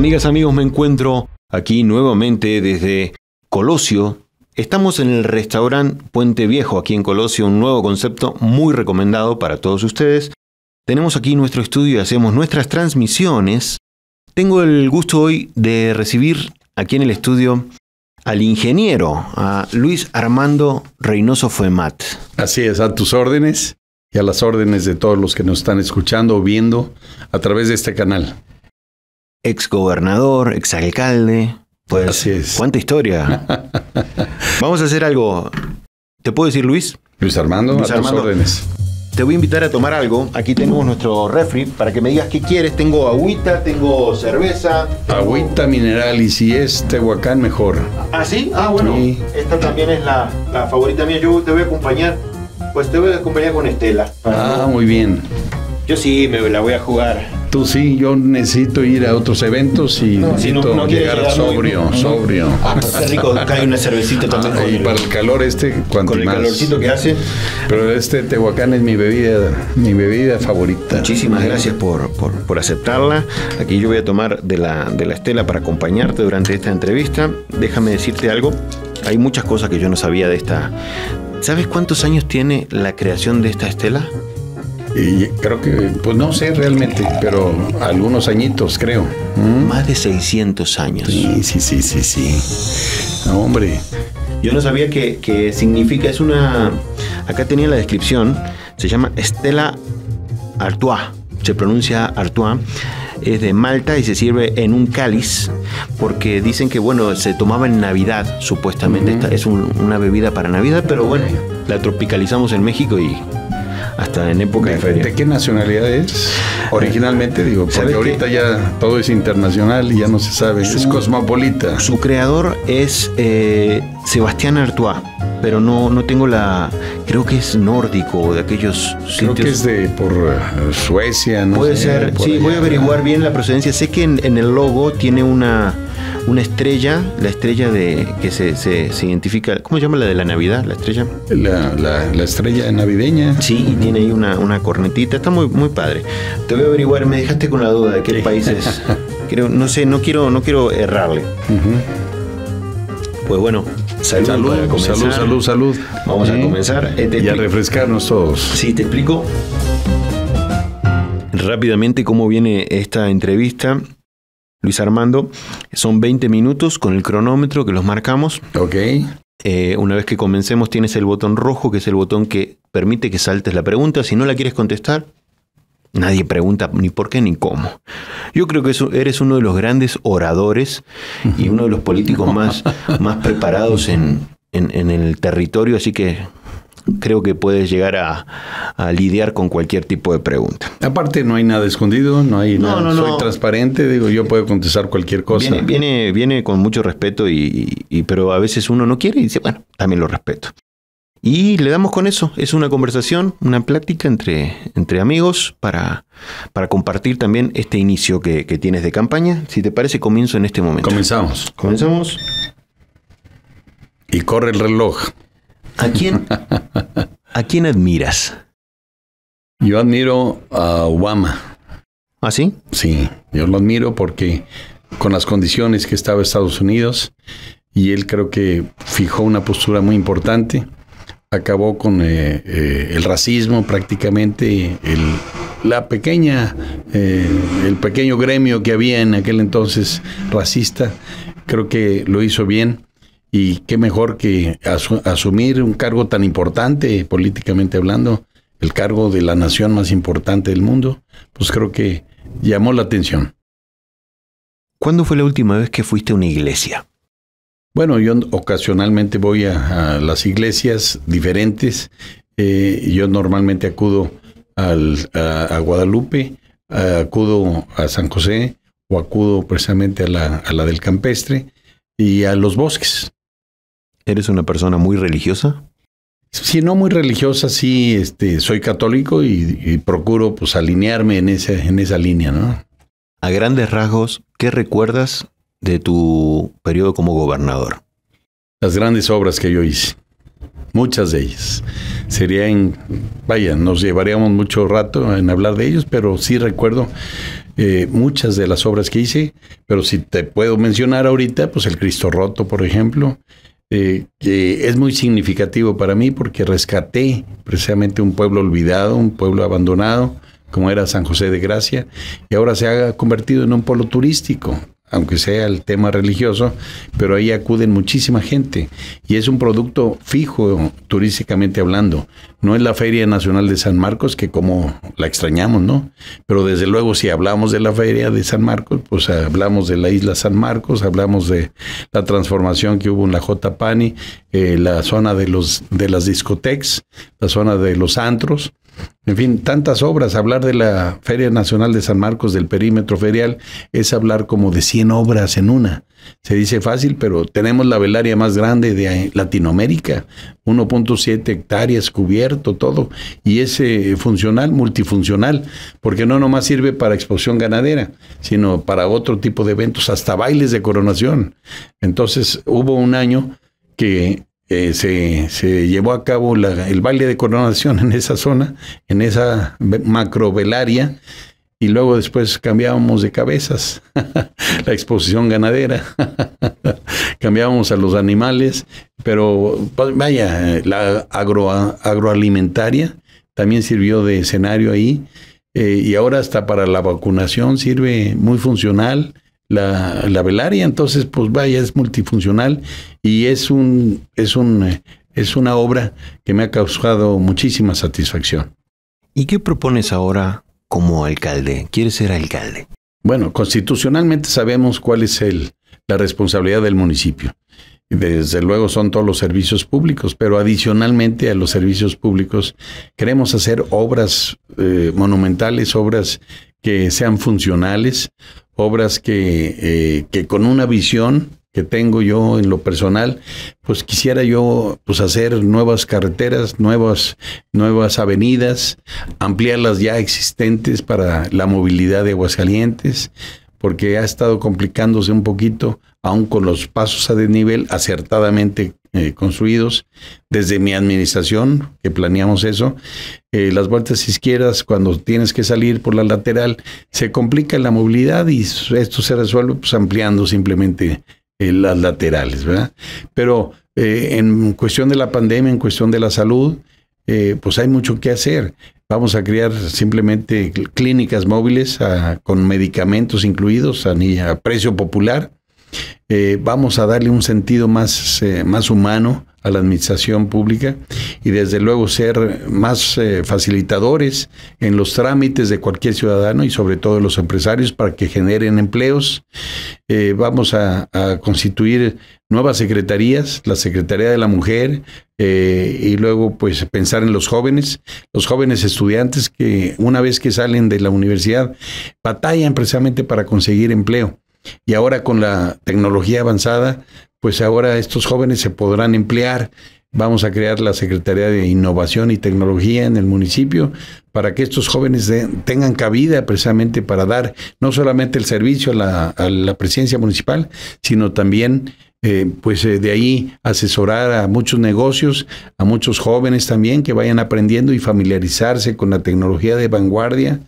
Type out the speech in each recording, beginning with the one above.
Amigas, amigos, me encuentro aquí nuevamente desde Colosio. Estamos en el restaurante Puente Viejo, aquí en Colosio, un nuevo concepto muy recomendado para todos ustedes. Tenemos aquí nuestro estudio y hacemos nuestras transmisiones. Tengo el gusto hoy de recibir aquí en el estudio al ingeniero, a Luis Armando Reynoso Fuemat. Así es, a tus órdenes y a las órdenes de todos los que nos están escuchando o viendo a través de este canal. ...ex gobernador, Pues, alcalde... es. ¿cuánta historia? Vamos a hacer algo. ¿Te puedo decir Luis? Luis Armando, Luis órdenes. Te voy a invitar a tomar algo. Aquí tenemos nuestro refri para que me digas qué quieres. Tengo agüita, tengo cerveza. Agüita mineral y si es Tehuacán, mejor. ¿Ah, sí? Ah, bueno. Esta también es la, la favorita mía. Yo te voy a acompañar. Pues te voy a acompañar con Estela. Ah, muy bien. Yo sí me la voy a jugar. Tú sí, yo necesito ir a otros eventos y necesito llegar, sobrio, sobrio. Ah, pues, rico, cae una cervecita ah, también. y para el calor este, cuanto Con el calorcito que hace. Pero este Tehuacán es mi bebida, mi bebida favorita. Muchísimas gracias por, aceptarla. Aquí yo voy a tomar de la, de la estela para acompañarte durante esta entrevista. Déjame decirte algo. Hay muchas cosas que yo no sabía de esta. ¿Sabes cuántos años tiene la creación de esta estela? Y creo que, pues no sé realmente, pero algunos añitos creo. ¿Mm? Más de 600 años. Sí, sí, sí, sí, sí. hombre. Yo no sabía que, significa, es una, acá tenía la descripción, se llama Estela Artois, se pronuncia Artois es de Malta y se sirve en un cáliz porque dicen que bueno se tomaba en Navidad supuestamente Esta es una bebida para Navidad pero bueno la tropicalizamos en México y hasta en época de, qué nacionalidad es? Eh, Originalmente, digo, porque ahorita ya todo es internacional y ya no se sabe, es cosmopolita. Su creador es eh, Sebastián Artois, pero no, no tengo la. Creo que es nórdico, de aquellos Creo que es de por eh, Suecia, ¿no? Puede ser, sí, voy a averiguar bien la procedencia. Sé que en el logo tiene una una estrella, la estrella de que se, se, identifica, ¿cómo se llama la de la Navidad? La estrella. La, estrella navideña. Sí, y tiene ahí una, cornetita, está muy, muy padre. Te voy a averiguar, me dejaste con la duda de qué país es. Creo, no sé, no quiero, no quiero errarle. Pues bueno, Salud, salud, salud, salud, salud, Vamos a comenzar. Eh, y a refrescarnos todos. Sí, te explico rápidamente cómo viene esta entrevista. Luis Armando. Son 20 minutos con el cronómetro que los marcamos. Ok. Eh, una vez que comencemos tienes el botón rojo, que es el botón que permite que saltes la pregunta. Si no la quieres contestar, nadie pregunta ni por qué ni cómo. Yo creo que eres uno de los grandes oradores y uno de los políticos más, más preparados en el territorio, así que creo que puedes llegar a, lidiar con cualquier tipo de pregunta. Aparte, no hay nada escondido, no hay nada. Soy transparente, digo, yo puedo contestar cualquier cosa. Viene, viene, con mucho respeto, y, pero a veces uno no quiere y dice, bueno, también lo respeto. Y le damos con eso. Es una conversación, una plática entre, entre amigos para, para compartir también este inicio que, que tienes de campaña. Si te parece, comienzo en este momento. Comenzamos. Comenzamos. Y corre el reloj. ¿A quién, ¿A quién admiras? Yo admiro a Obama. ¿Ah, sí? Sí, yo lo admiro porque con las condiciones que estaba Estados Unidos y él creo que fijó una postura muy importante, acabó con eh, eh, el racismo prácticamente, la pequeña, eh, el pequeño gremio que había en aquel entonces racista, creo que lo hizo bien y qué mejor que asumir un cargo tan importante políticamente hablando, el cargo de la nación más importante del mundo, pues creo que llamó la atención. ¿Cuándo fue la última vez que fuiste a una iglesia? Bueno, yo ocasionalmente voy a, las iglesias diferentes. Eh, yo normalmente acudo a, Guadalupe, acudo a San José o acudo precisamente a la del Campestre y a los bosques. ¿Eres una persona muy religiosa? Si no muy religiosa, sí, este, soy católico y, procuro pues alinearme en esa, en esa línea, ¿no? A grandes rasgos, ¿qué recuerdas de tu periodo como gobernador? Las grandes obras que yo hice, muchas de ellas. en vaya, nos llevaríamos mucho rato en hablar de ellos, pero sí recuerdo eh, muchas de las obras que hice, pero si te puedo mencionar ahorita, pues el Cristo Roto, por ejemplo, eh, que es muy significativo para mí porque rescaté precisamente un pueblo olvidado, un pueblo abandonado, como era San José de Gracia, y ahora se ha convertido en un polo turístico aunque sea el tema religioso, pero ahí acuden muchísima gente y es un producto fijo turísticamente hablando. No es la Feria Nacional de San Marcos, que como la extrañamos, ¿no? Pero desde luego si hablamos de la Feria de San Marcos, pues hablamos de la isla San Marcos, hablamos de la transformación que hubo en la J. Pani, eh, la zona de, los, de las discotecas, la zona de los antros, en fin, tantas obras. Hablar de la Feria Nacional de San Marcos, del perímetro ferial, es hablar como de 100 obras en una. Se dice fácil, pero tenemos la velaria más grande de eh, Latinoamérica, 1.7 hectáreas, cubierto, todo, y es eh, funcional, multifuncional, porque no nomás sirve para exposición ganadera, sino para otro tipo de eventos, hasta bailes de coronación. Entonces hubo un año que se, llevó a cabo el baile de coronación en esa zona, en esa macrovelaria, y luego después cambiábamos de cabezas, la exposición ganadera, cambiábamos a los animales, pero pues, vaya, la agro, agroalimentaria también sirvió de escenario ahí, eh, y ahora hasta para la vacunación sirve muy funcional la, velaria, entonces pues vaya, es multifuncional y es un, es un eh, es una obra que me ha causado muchísima satisfacción. ¿Y qué propones ahora como alcalde? ¿Quieres ser alcalde? Bueno, constitucionalmente sabemos cuál es el, la responsabilidad del municipio. Desde luego son todos los servicios públicos, pero adicionalmente a los servicios públicos queremos hacer obras eh, monumentales, obras que sean funcionales, obras eh, que, con una visión que tengo yo en lo personal, pues quisiera yo pues hacer nuevas carreteras, nuevas, nuevas avenidas, ampliar las ya existentes para la movilidad de Aguascalientes, porque ha estado complicándose un poquito aun con los pasos a desnivel acertadamente eh, construidos. Desde mi administración, que planeamos eso, eh, las vueltas izquierdas, cuando tienes que salir por la lateral, se complica la movilidad y esto se resuelve pues, ampliando simplemente eh, las laterales, ¿verdad? Pero en cuestión de la pandemia, en cuestión de la salud, pues hay mucho que hacer. Vamos a crear simplemente clínicas móviles con medicamentos incluidos a precio popular eh, vamos a darle un sentido más, eh, más humano a la administración pública y desde luego ser más eh, facilitadores en los trámites de cualquier ciudadano y sobre todo de los empresarios para que generen empleos. vamos a, constituir nuevas secretarías, la Secretaría de la Mujer y luego pues pensar en los jóvenes, los jóvenes estudiantes que una vez que salen de la universidad batallan precisamente para conseguir empleo. Y ahora con la tecnología avanzada, pues ahora estos jóvenes se podrán emplear. Vamos a crear la Secretaría de Innovación y Tecnología en el municipio para que estos jóvenes tengan cabida precisamente para dar no solamente el servicio a la, a presidencia municipal, sino también eh, pues eh, de ahí asesorar a muchos negocios, a muchos jóvenes también que vayan aprendiendo y familiarizarse con la tecnología de vanguardia.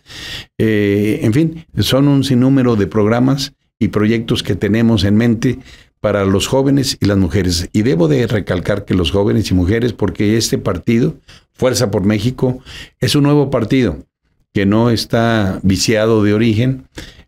Eh, en fin, son un sinnúmero de programas y proyectos que tenemos en mente para los jóvenes y las mujeres. Y debo de recalcar que los jóvenes y mujeres, porque este partido, Fuerza por México, es un nuevo partido que no está viciado de origen,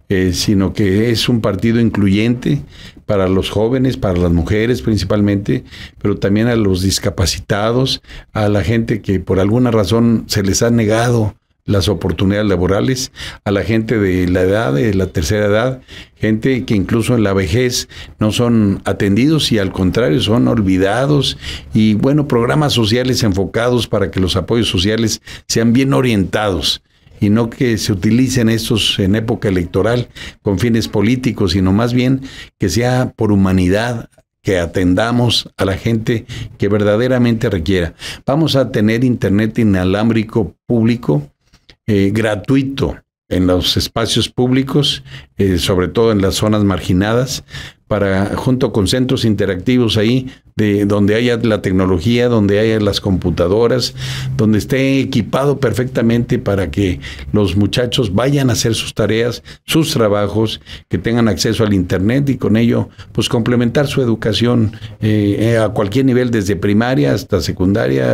eh, sino que es un partido incluyente para los jóvenes, para las mujeres principalmente, pero también a los discapacitados, a la gente que por alguna razón se les ha negado las oportunidades laborales a la gente de la edad, de la tercera edad, gente que incluso en la vejez no son atendidos y al contrario son olvidados y bueno, programas sociales enfocados para que los apoyos sociales sean bien orientados y no que se utilicen estos en época electoral con fines políticos, sino más bien que sea por humanidad que atendamos a la gente que verdaderamente requiera. Vamos a tener internet inalámbrico público eh, gratuito en los espacios públicos, eh, sobre todo en las zonas marginadas, para junto con centros interactivos ahí de donde haya la tecnología, donde haya las computadoras, donde esté equipado perfectamente para que los muchachos vayan a hacer sus tareas, sus trabajos, que tengan acceso al Internet y con ello, pues complementar su educación eh, eh, a cualquier nivel, desde primaria hasta secundaria,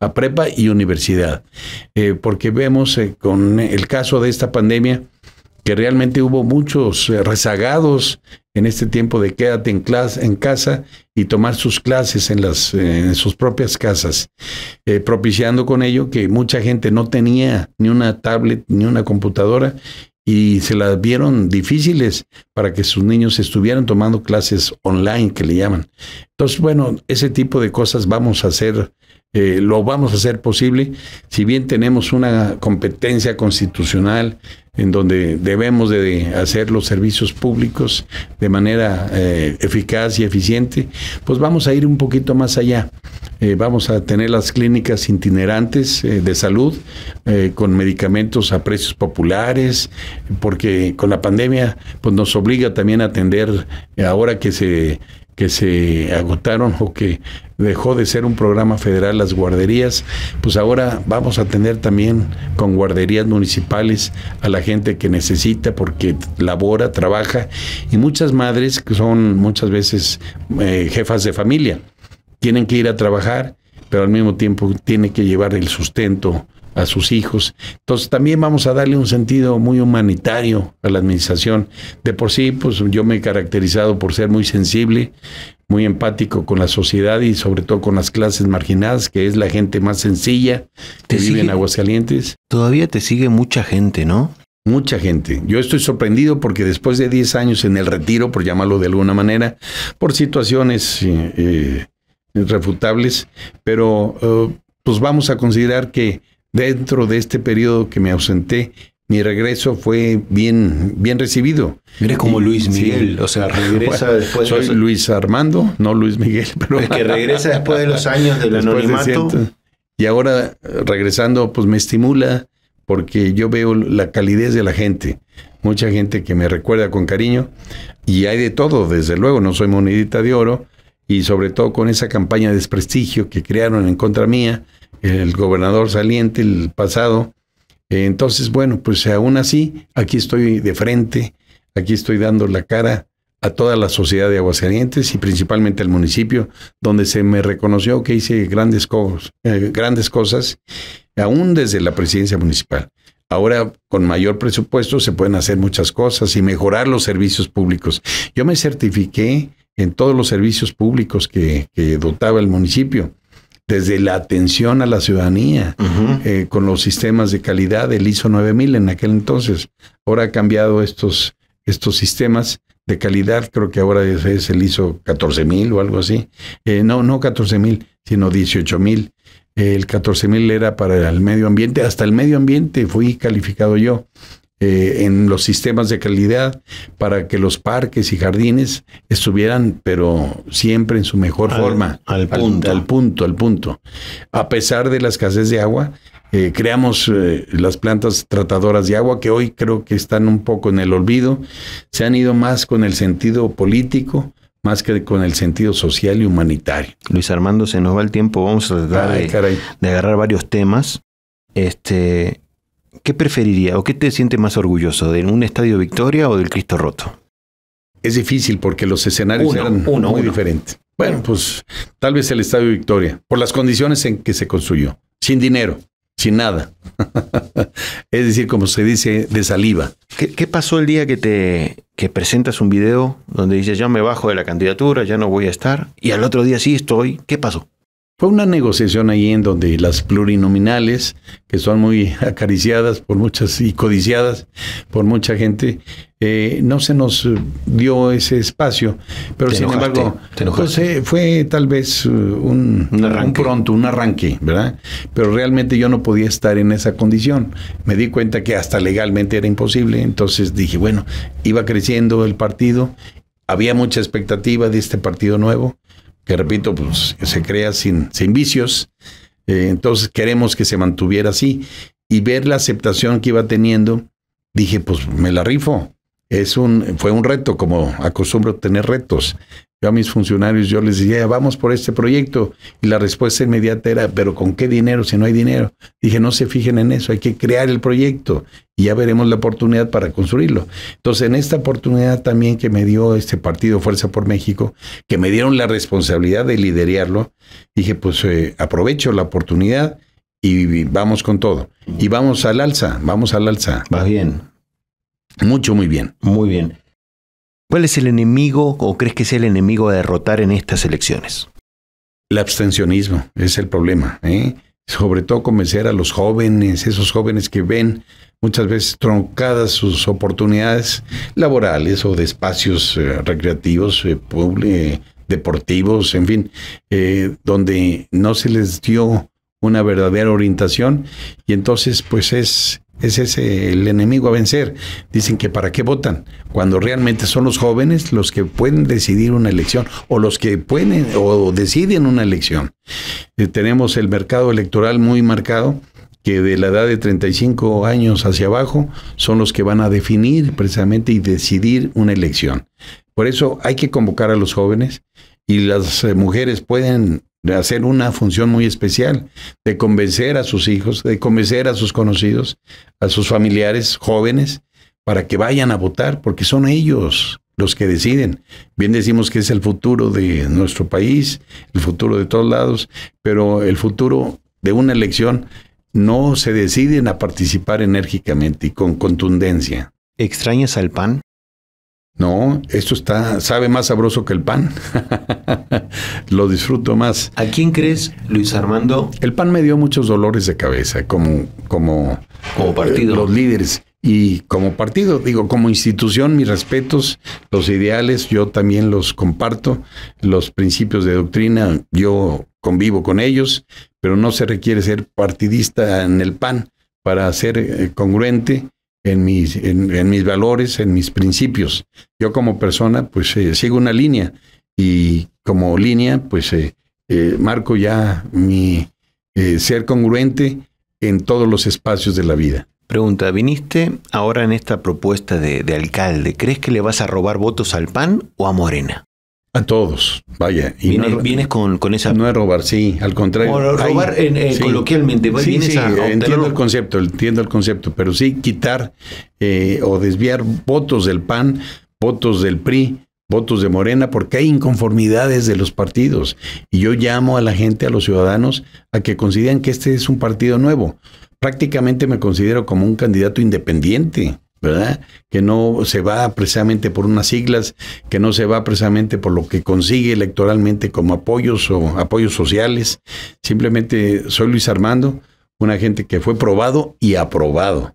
a prepa y universidad. Eh, porque vemos con el caso de esta pandemia, que realmente hubo muchos eh, rezagados en este tiempo de quédate en, clase, en casa y tomar sus clases en, las, eh, sus propias casas, eh, propiciando con ello que mucha gente no tenía ni una tablet ni una computadora y se las vieron difíciles para que sus niños estuvieran tomando clases online, que le llaman. Entonces, bueno, ese tipo de cosas vamos a hacer lo vamos a hacer posible, si bien tenemos una competencia constitucional, en donde debemos de hacer los servicios públicos de manera eh, eficaz y eficiente, pues vamos a ir un poquito más allá. Eh, vamos a tener las clínicas itinerantes eh, de salud con medicamentos a precios populares, porque con la pandemia pues nos obliga también a atender ahora que se que se agotaron o que dejó de ser un programa federal las guarderías, pues ahora vamos a tener también con guarderías municipales a la gente que necesita porque labora, trabaja y muchas madres que son muchas veces eh, jefas de familia, tienen que ir a trabajar, pero al mismo tiempo tiene que llevar el sustento a sus hijos. Entonces también vamos a darle un sentido muy humanitario a la administración. De por sí, pues yo me he caracterizado por ser muy sensible, muy empático con la sociedad y sobre todo con las clases marginadas, que es la gente más sencilla que vive en Aguascalientes. Todavía te sigue mucha gente, ¿no? Mucha gente. Yo estoy sorprendido porque después de 10 años en el retiro, por llamarlo de alguna manera, por situaciones eh, eh, irrefutables, pero eh, pues vamos a considerar que dentro de este periodo que me ausenté, mi regreso fue bien, bien recibido. Mira como Luis Miguel, o sea, regresa después de Soy Luis Armando, no Luis Miguel, pero... El que regresa después de los años del anonimato. y ahora, regresando, pues me estimula porque yo veo la calidez de la gente. Mucha gente que me recuerda con cariño y hay de todo, desde luego, no soy monedita de oro, y sobre todo con esa campaña de desprestigio que crearon en contra mía, el gobernador saliente, el pasado. Entonces, bueno, pues aún así, aquí estoy de frente, aquí estoy dando la cara a toda la sociedad de Aguascalientes y principalmente al municipio, donde se me reconoció que hice grandes, eh, grandes cosas, aún desde la presidencia municipal. Ahora, con mayor presupuesto, se pueden hacer muchas cosas y mejorar los servicios públicos. Yo me certifiqué en todos los servicios públicos que, dotaba el municipio desde la atención a la ciudadanía, eh, con los sistemas de calidad, el ISO 9000 en aquel entonces. Ahora ha cambiado estos, estos sistemas de calidad, creo que ahora es, el ISO 14000 o algo así. Eh, no, no 14000, sino 18000. Eh, el 14000 era para el medio ambiente, hasta el medio ambiente fui calificado yo. Eh, en los sistemas de calidad para que los parques y jardines estuvieran, pero siempre en su mejor forma. Al punto. Al, punto, al punto. A pesar de la escasez de agua, eh, creamos eh, las plantas tratadoras de agua que hoy creo que están un poco en el olvido. Se han ido más con el sentido político más que con el sentido social y humanitario. Luis Armando, se nos va el tiempo, vamos a tratar de agarrar varios temas. Este, ¿Qué preferiría o qué te siente más orgulloso, de un Estadio Victoria o del Cristo Roto? Es difícil porque los escenarios eran muy diferentes. Bueno, pues tal vez el Estadio Victoria, por las condiciones en que se construyó, sin dinero, sin nada. es decir, como se dice, de saliva. ¿Qué, pasó el día que te que presentas un video donde dices, ya me bajo de la candidatura, ya no voy a estar, y al otro día sí estoy? ¿Qué pasó? Fue una negociación ahí en donde las plurinominales, que son muy acariciadas por muchas y codiciadas por mucha gente, eh, no se nos dio ese espacio. Pero sin embargo, pues, eh, fue tal vez eh, un, un, un, pronto, un arranque, ¿verdad? Pero realmente yo no podía estar en esa condición. Me di cuenta que hasta legalmente era imposible. Entonces dije, bueno, iba creciendo el partido había mucha expectativa de este partido nuevo que repito, pues se crea sin, sin vicios. Eh, entonces queremos que se mantuviera así. Y ver la aceptación que iba teniendo, dije, pues me la rifo. Es un, fue un reto, como acostumbro tener retos. Yo a mis funcionarios yo les decía, eh, vamos por este proyecto. Y la respuesta inmediata era, pero ¿con qué dinero si no hay dinero? Dije, no se fijen en eso, hay que crear el proyecto y ya veremos la oportunidad para construirlo. Entonces, en esta oportunidad también que me dio este partido Fuerza por México, que me dieron la responsabilidad de liderarlo, dije, pues eh, aprovecho la oportunidad y vamos con todo. Y vamos al alza, vamos al alza. Va bien. Mucho, muy bien. Muy bien. ¿Cuál es el enemigo o crees que es el enemigo a derrotar en estas elecciones? El abstencionismo es el problema. ¿eh? Sobre todo convencer a los jóvenes, esos jóvenes que ven muchas veces troncadas sus oportunidades laborales o de espacios eh, recreativos, eh, deportivos, en fin, donde no se les dio una verdadera orientación y entonces pues es ese es el enemigo a vencer. Dicen que para qué votan, cuando realmente son los jóvenes los que pueden decidir una elección o los que pueden o deciden una elección. Eh, tenemos el mercado electoral muy marcado que de la edad de 35 años hacia abajo son los que van a definir precisamente y decidir una elección. Por eso hay que convocar a los jóvenes y las eh, mujeres pueden hacer una función muy especial de convencer a sus hijos, de convencer a sus conocidos, a sus familiares jóvenes, para que vayan a votar, porque son ellos los que deciden. Bien decimos que es el futuro de nuestro país, el futuro de todos lados, pero el futuro de una elección no se deciden a participar enérgicamente y con contundencia. ¿Extrañas al PAN? No, esto está, sabe más sabroso que el pan. Lo disfruto más. ¿A quién crees, Luis Armando? El pan me dio muchos dolores de cabeza, como, como, eh, partido. los líderes. Y como partido, digo, como institución, mis respetos, los ideales, yo también los comparto, los principios de doctrina, yo convivo con ellos, pero no se requiere ser partidista en el pan para ser eh, congruente en mis, en, mis valores, en mis principios. Yo como persona, pues eh, sigo una línea y como línea, pues eh, eh, marco ya mi ser congruente en todos los espacios de la vida. Pregunta, ¿viniste ahora en esta propuesta de, de alcalde? ¿Crees que le vas a robar votos al PAN o a Morena? A todos, vaya. Y vienes, no con, esa... No es robar, sí, al contrario. robar en, coloquialmente. entiendo el concepto, entiendo el concepto, pero sí quitar eh, o desviar votos del PAN, votos del PRI, votos de Morena, porque hay inconformidades de los partidos. Y yo llamo a la gente, a los ciudadanos, a que consideren que este es un partido nuevo. Prácticamente me considero como un candidato independiente que no se va precisamente por unas siglas, que no se va precisamente por lo que consigue electoralmente como apoyos o apoyos sociales. Simplemente soy Luis Armando, un agente que fue probado y aprobado,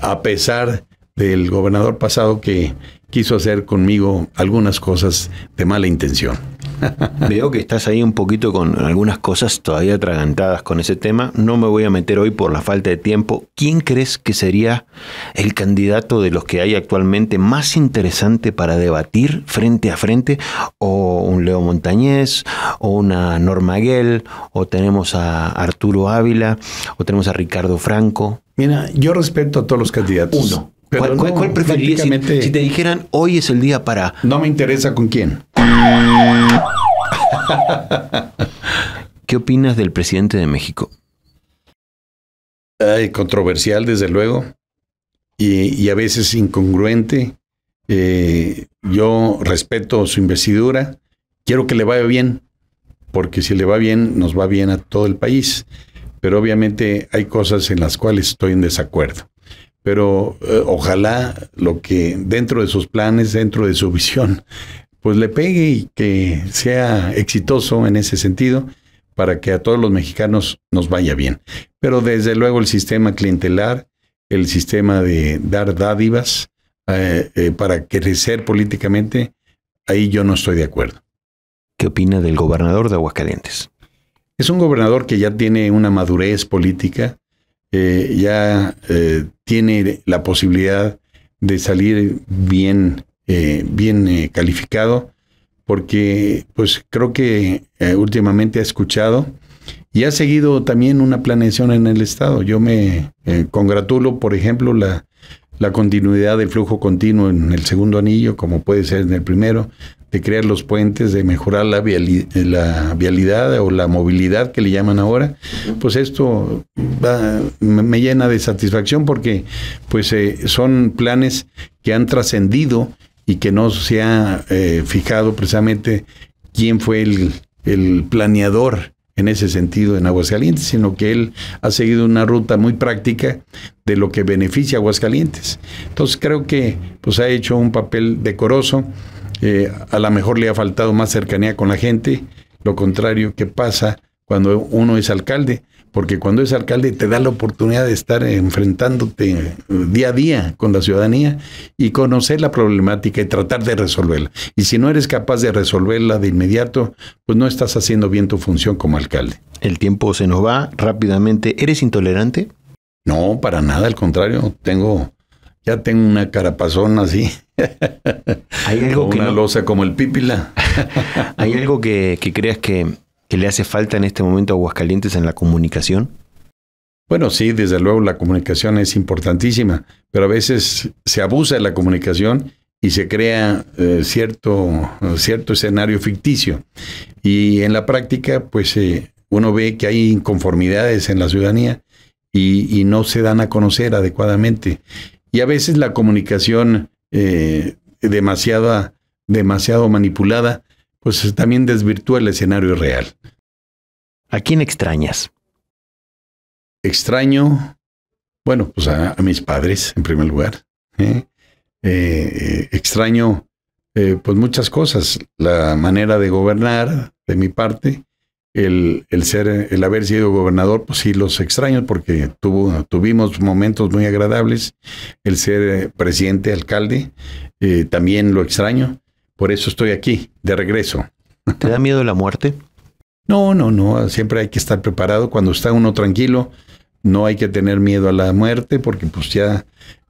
a pesar del gobernador pasado que quiso hacer conmigo algunas cosas de mala intención. Veo que estás ahí un poquito con algunas cosas todavía atragantadas con ese tema. No me voy a meter hoy por la falta de tiempo. ¿Quién crees que sería el candidato de los que hay actualmente más interesante para debatir frente a frente? ¿O un Leo Montañez? ¿O una Norma Guell? ¿O tenemos a Arturo Ávila? ¿O tenemos a Ricardo Franco? Mira, yo respeto a todos los candidatos. Uno. ¿Cuál, preferirías si, te dijeran hoy es el día para... No me interesa con quién. ¿Qué opinas del presidente de México? controversial, desde luego, y, a veces incongruente. Eh, yo respeto su investidura, quiero que le vaya bien, porque si le va bien, nos va bien a todo el país. Pero obviamente hay cosas en las cuales estoy en desacuerdo pero eh, ojalá lo que dentro de sus planes, dentro de su visión, pues le pegue y que sea exitoso en ese sentido para que a todos los mexicanos nos vaya bien. Pero desde luego el sistema clientelar, el sistema de dar dádivas eh, eh, para crecer políticamente, ahí yo no estoy de acuerdo. ¿Qué opina del gobernador de Aguascalientes? Es un gobernador que ya tiene una madurez política, eh, ya eh, tiene la posibilidad de salir bien, eh, bien calificado, porque pues creo que últimamente ha escuchado y ha seguido también una planeación en el Estado. Yo me congratulo, por ejemplo, la, la continuidad del flujo continuo en el segundo anillo, como puede ser en el primero, de crear los puentes, de mejorar la, la vialidad o la movilidad que le llaman ahora, pues esto me llena de satisfacción porque pues eh, son planes que han trascendido y que no se ha eh, fijado precisamente quién fue el, planeador en ese sentido en Aguascalientes, sino que él ha seguido una ruta muy práctica de lo que beneficia a Aguascalientes. Entonces creo que pues ha hecho un papel decoroso eh, a lo mejor le ha faltado más cercanía con la gente, lo contrario que pasa cuando uno es alcalde, porque cuando es alcalde te da la oportunidad de estar enfrentándote eh, día a día con la ciudadanía y conocer la problemática y tratar de resolverla. Y si no eres capaz de resolverla de inmediato, pues no estás haciendo bien tu función como alcalde. El tiempo se nos va rápidamente. ¿Eres intolerante? No, para nada, al contrario, tengo ya tengo una carapazón así. Hay algo una losa como el pípila. ¿Hay algo que, creas que, le hace falta en este momento a Aguascalientes en la comunicación? Bueno, sí, desde luego la comunicación es importantísima, pero a veces se abusa de la comunicación y se crea eh, cierto, cierto escenario ficticio. Y en la práctica, pues eh, uno ve que hay inconformidades en la ciudadanía y no se dan a conocer adecuadamente. Y a veces la comunicación eh, demasiada, demasiado manipulada, pues también desvirtúa el escenario real. ¿A quién extrañas? Extraño, bueno, pues a, mis padres, en primer lugar. ¿eh? Eh, extraño, pues muchas cosas. La manera de gobernar de mi parte, el, el, ser, el haber sido gobernador, pues sí los extraño porque tuvimos momentos muy agradables. El ser eh, presidente, alcalde, eh, también lo extraño. Por eso estoy aquí, de regreso. ¿Te da miedo la muerte? No, no, no. Siempre hay que estar preparado. Cuando está uno tranquilo, no hay que tener miedo a la muerte porque pues ya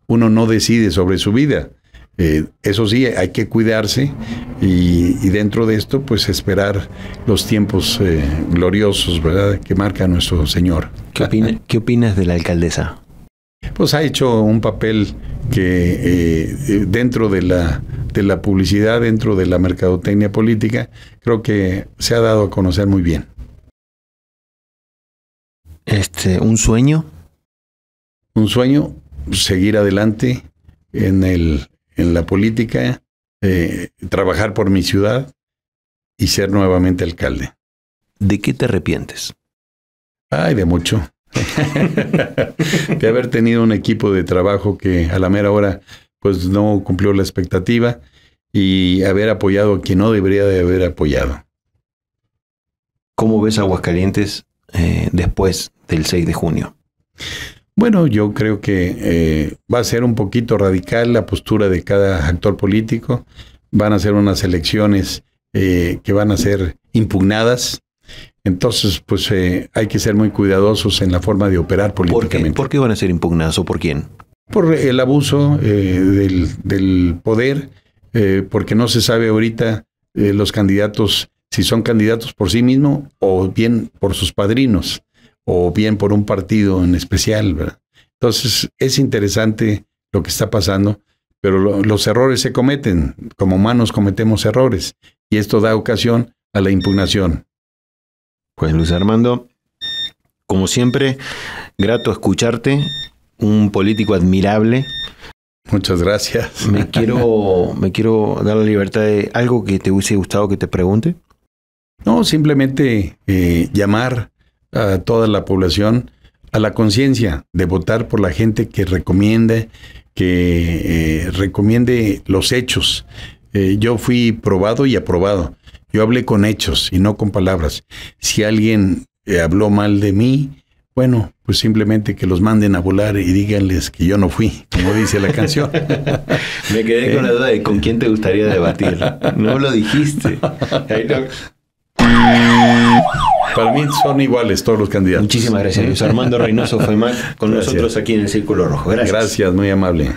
uno no decide sobre su vida. Eh, eso sí, hay que cuidarse y, dentro de esto, pues esperar los tiempos eh, gloriosos, ¿verdad?, que marca nuestro Señor. ¿Qué, ¿Qué, opinas de la alcaldesa? Pues ha hecho un papel que eh, dentro de la, de la publicidad, dentro de la mercadotecnia política, creo que se ha dado a conocer muy bien. Este, ¿Un sueño? Un sueño, seguir adelante en el en la política, eh, trabajar por mi ciudad y ser nuevamente alcalde. ¿De qué te arrepientes? Ay, de mucho. de haber tenido un equipo de trabajo que a la mera hora pues no cumplió la expectativa y haber apoyado a quien no debería de haber apoyado. ¿Cómo ves Aguascalientes eh, después del 6 de junio? Bueno, yo creo que eh, va a ser un poquito radical la postura de cada actor político. Van a ser unas elecciones eh, que van a ser impugnadas. Entonces, pues eh, hay que ser muy cuidadosos en la forma de operar políticamente. ¿Por qué, van a ser impugnadas o por quién? Por el abuso del, del, poder, porque no se sabe ahorita los candidatos si son candidatos por sí mismos o bien por sus padrinos o bien por un partido en especial. ¿verdad? Entonces es interesante lo que está pasando, pero los errores se cometen, como humanos cometemos errores y esto da ocasión a la impugnación. Pues Luis Armando, como siempre, grato escucharte, un político admirable. Muchas gracias. Me quiero, me quiero dar la libertad de algo que te hubiese gustado que te pregunte. No, simplemente eh, llamar a toda la población a la conciencia de votar por la gente que recomiende, que eh, recomiende los hechos. Eh, yo fui probado y aprobado. Yo hablé con hechos y no con palabras. Si alguien eh, habló mal de mí, bueno, pues simplemente que los manden a volar y díganles que yo no fui, como dice la canción. Me quedé con la duda de con quién te gustaría debatir. No lo dijiste. Para mí son iguales todos los candidatos. Muchísimas gracias, Armando Reynoso fue más con nosotros aquí en el Círculo Rojo. Gracias. Gracias, muy amable.